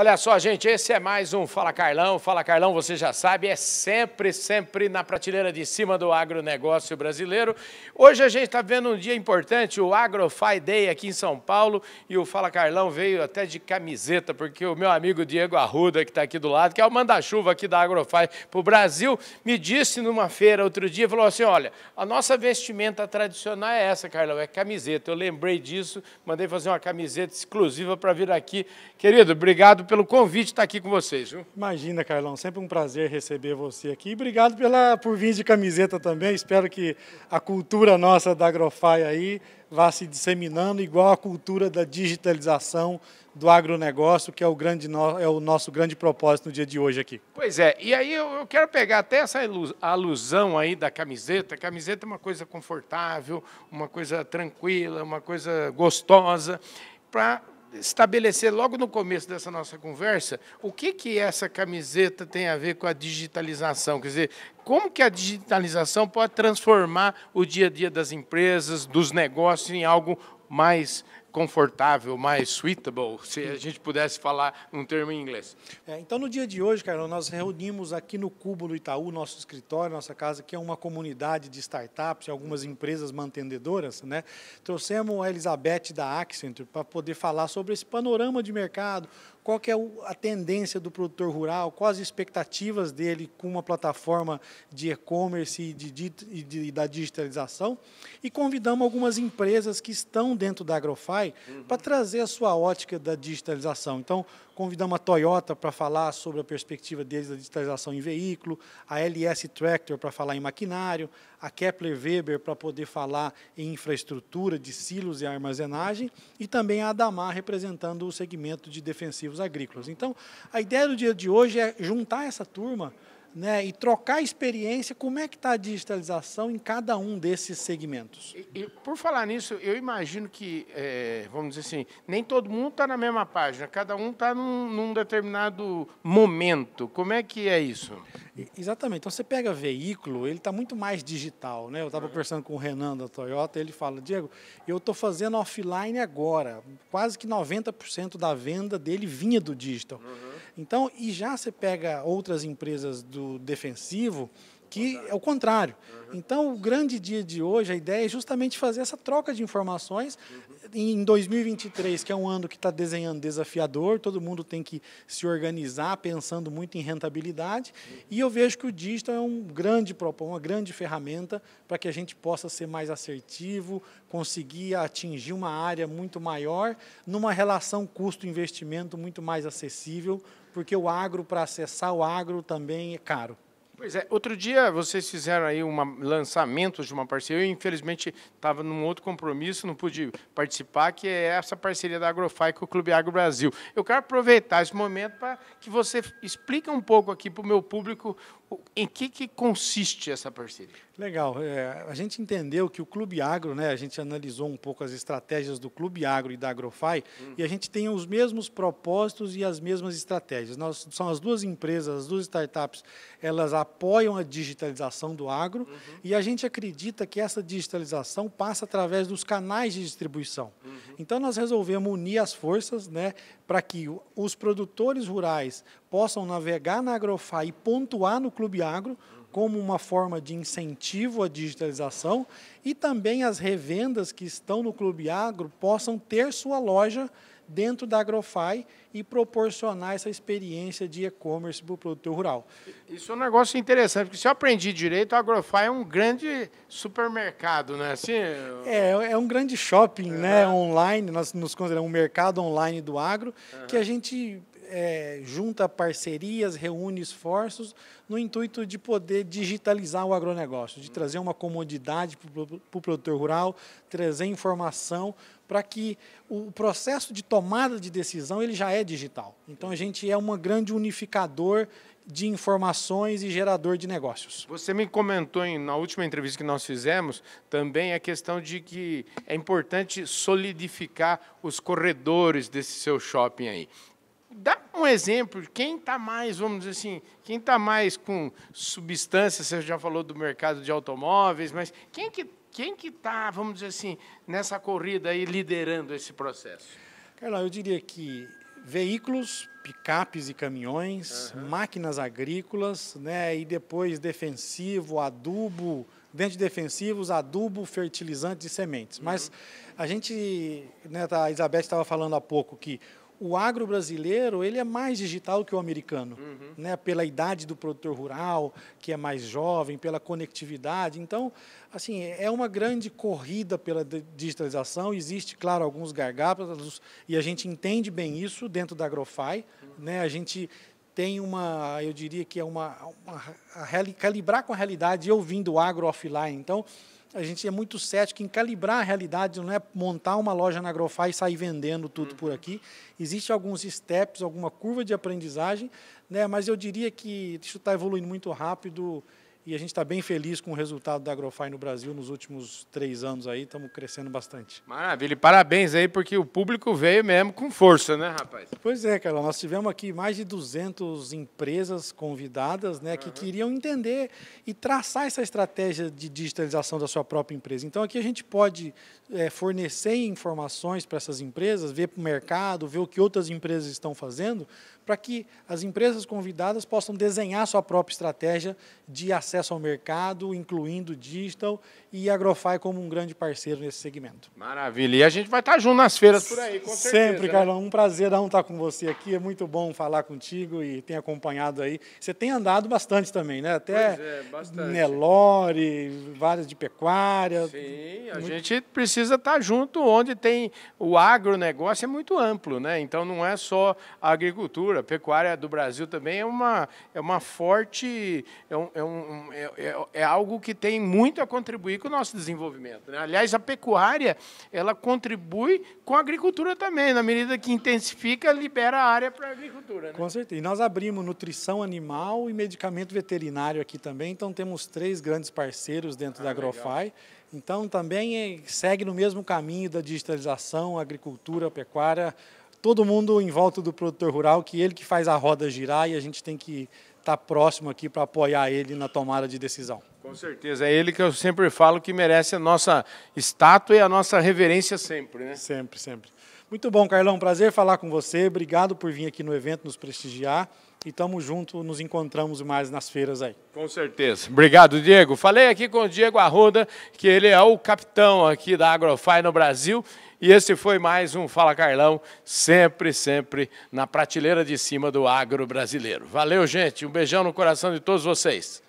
Olha só, gente, esse é mais um Fala Carlão. Fala Carlão, você já sabe, é sempre, sempre na prateleira de cima do agronegócio brasileiro. Hoje a gente está vendo um dia importante, o AgroFi Day aqui em São Paulo, e o Fala Carlão veio até de camiseta, porque o meu amigo Diego Arruda, que está aqui do lado, que é o manda-chuva aqui da AgroFi para o Brasil, me disse numa feira outro dia, falou assim, olha, a nossa vestimenta tradicional é essa, Carlão, é camiseta. Eu lembrei disso, mandei fazer uma camiseta exclusiva para vir aqui. Querido, obrigado pelo convite estar aqui com vocês. Viu? Imagina, Carlão, sempre um prazer receber você aqui. Obrigado pela, por vir de camiseta também. Espero que a cultura nossa da Agrofai aí vá se disseminando, igual a cultura da digitalização do agronegócio, que é o, grande, é o nosso grande propósito no dia de hoje aqui. Pois é, e aí eu quero pegar até essa alusão aí da camiseta. A camiseta é uma coisa confortável, uma coisa tranquila, uma coisa gostosa, para estabelecer logo no começo dessa nossa conversa o que, que essa camiseta tem a ver com a digitalização. Quer dizer, como que a digitalização pode transformar o dia a dia das empresas, dos negócios, em algo mais confortável, mais suitable, se a gente pudesse falar um termo em inglês. É, então, no dia de hoje, cara, nós reunimos aqui no Cubo, do Itaú, nosso escritório, nossa casa, que é uma comunidade de startups e algumas empresas mantendedoras. Né? Trouxemos a Elizabeth da Accenture para poder falar sobre esse panorama de mercado, qual que é a tendência do produtor rural, quais as expectativas dele com uma plataforma de e-commerce e, de, de, da digitalização. E convidamos algumas empresas que estão dentro da Agrofy uhum. para trazer a sua ótica da digitalização. Então, convidamos a Toyota para falar sobre a perspectiva deles da digitalização em veículo, a LS Tractor para falar em maquinário, a Kepler Weber para poder falar em infraestrutura de silos e armazenagem, e também a Adamar representando o segmento de defensivos agrícolas. Então, a ideia do dia de hoje é juntar essa turma né, e trocar experiência, como é que está a digitalização em cada um desses segmentos? E, e, por falar nisso, eu imagino que, é, vamos dizer assim, nem todo mundo está na mesma página, cada um está num, num, determinado momento. Como é que é isso? Exatamente. Então, você pega veículo, ele está muito mais digital. Né? Eu estava uhum. conversando com o Renan da Toyota, ele fala, Diego, eu estou fazendo offline agora. Quase que 90% da venda dele vinha do digital. Uhum. Então, e já você pega outras empresas do defensivo, que é o contrário. Uhum. Então, o grande dia de hoje, a ideia é justamente fazer essa troca de informações uhum. em 2023, que é um ano que está desenhando desafiador, todo mundo tem que se organizar pensando muito em rentabilidade, e eu vejo que o digital é um grande uma grande ferramenta para que a gente possa ser mais assertivo, conseguir atingir uma área muito maior, numa relação custo-investimento muito mais acessível, porque o agro, para acessar o agro, também é caro. Pois é, outro dia vocês fizeram aí um lançamento de uma parceria. Eu, infelizmente, estava num outro compromisso, não pude participar, que é essa parceria da Agrofai com o Clube Agro Brasil. Eu quero aproveitar esse momento para que você explique um pouco aqui para o meu público em que, que consiste essa parceria? Legal. É, a gente entendeu que o Clube Agro, né, a gente analisou um pouco as estratégias do Clube Agro e da Agrofai, uhum. e a gente tem os mesmos propósitos e as mesmas estratégias. Nós, são as duas empresas, as duas startups, elas apoiam a digitalização do agro, uhum. e a gente acredita que essa digitalização passa através dos canais de distribuição. Uhum. Então nós resolvemos unir as forças né, para que os produtores rurais possam navegar na Agrofá e pontuar no Clube Agro, como uma forma de incentivo à digitalização e também as revendas que estão no Clube Agro possam ter sua loja dentro da Agrofy e proporcionar essa experiência de e-commerce para o produtor rural. Isso é um negócio interessante, porque se eu aprendi direito, a Agrofy é um grande supermercado, né? Assim, é, é um grande shopping uhum. né, online, nós nos consideramos um mercado online do agro, uhum. que a gente é, junta parcerias, reúne esforços no intuito de poder digitalizar o agronegócio, de trazer uma comodidade para o pro produtor rural, trazer informação para que o processo de tomada de decisão ele já é digital. Então a gente é um grande unificador de informações e gerador de negócios. Você me comentou em, na última entrevista que nós fizemos também a questão de que é importante solidificar os corredores desse seu shopping aí. Dá um exemplo, quem está mais, vamos dizer assim, quem está mais com substância, você já falou do mercado de automóveis, mas quem que quem que está, vamos dizer assim, nessa corrida aí liderando esse processo? Carla, eu diria que veículos, picapes e caminhões, uhum. máquinas agrícolas, né, e depois defensivo, adubo, dentro de defensivos, adubo, fertilizantes e sementes. Mas uhum. a gente, né, tá, a Elizabeth estava falando há pouco que o agro brasileiro ele é mais digital que o americano, uhum. né? Pela idade do produtor rural, que é mais jovem, pela conectividade. Então, assim, é uma grande corrida pela digitalização. Existe, claro, alguns gargalos e a gente entende bem isso dentro da Agrofy, uhum. né? A gente tem uma, eu diria que é uma, uma a, a, calibrar com a realidade. Eu vim do agro offline, então a gente é muito cético em calibrar a realidade, não é montar uma loja na Agrofá e sair vendendo tudo uhum. por aqui. Existem alguns steps, alguma curva de aprendizagem, né? mas eu diria que isso está evoluindo muito rápido e a gente está bem feliz com o resultado da Agrofine no Brasil nos últimos três anos aí, estamos crescendo bastante. Maravilha, e parabéns aí, porque o público veio mesmo com força, né, rapaz? Pois é, Carlão, nós tivemos aqui mais de 200 empresas convidadas, né, uhum. que queriam entender e traçar essa estratégia de digitalização da sua própria empresa. Então, aqui a gente pode é, fornecer informações para essas empresas, ver para o mercado, ver o que outras empresas estão fazendo, para que as empresas convidadas possam desenhar sua própria estratégia de acesso ao mercado, incluindo digital e Agrofy como um grande parceiro nesse segmento. Maravilha. E a gente vai estar junto nas feiras por aí, com certeza. Sempre, né? Carlão. Um prazer um estar tá com você aqui. É muito bom falar contigo e ter acompanhado aí. Você tem andado bastante também, né? Até é, Nelore, várias de pecuária. Sim, a muito... gente precisa estar junto onde tem o agronegócio é muito amplo, né? Então não é só a agricultura agricultura, a pecuária do Brasil também é uma, é uma forte. É, um, é, um, é, é, é algo que tem muito a contribuir com o nosso desenvolvimento. Né? Aliás, a pecuária ela contribui com a agricultura também, na medida que intensifica, libera a área para a agricultura. Né? Com certeza. E nós abrimos nutrição animal e medicamento veterinário aqui também, então temos três grandes parceiros dentro ah, da Agrofai. Legal. Então, também eh, segue no mesmo caminho da digitalização, agricultura, pecuária, todo mundo em volta do produtor rural, que ele que faz a roda girar e a gente tem que estar tá próximo aqui para apoiar ele na tomada de decisão. Com certeza, é ele que eu sempre falo que merece a nossa estátua e a nossa reverência sempre, né? Sempre, sempre. Muito bom, Carlão, prazer falar com você. Obrigado por vir aqui no evento nos prestigiar. E tamo junto, nos encontramos mais nas feiras aí. Com certeza. Obrigado, Diego. Falei aqui com o Diego Arruda, que ele é o capitão aqui da Agrofy no Brasil e esse foi mais um Fala Carlão, sempre, sempre na prateleira de cima do agro brasileiro. Valeu, gente. Um beijão no coração de todos vocês.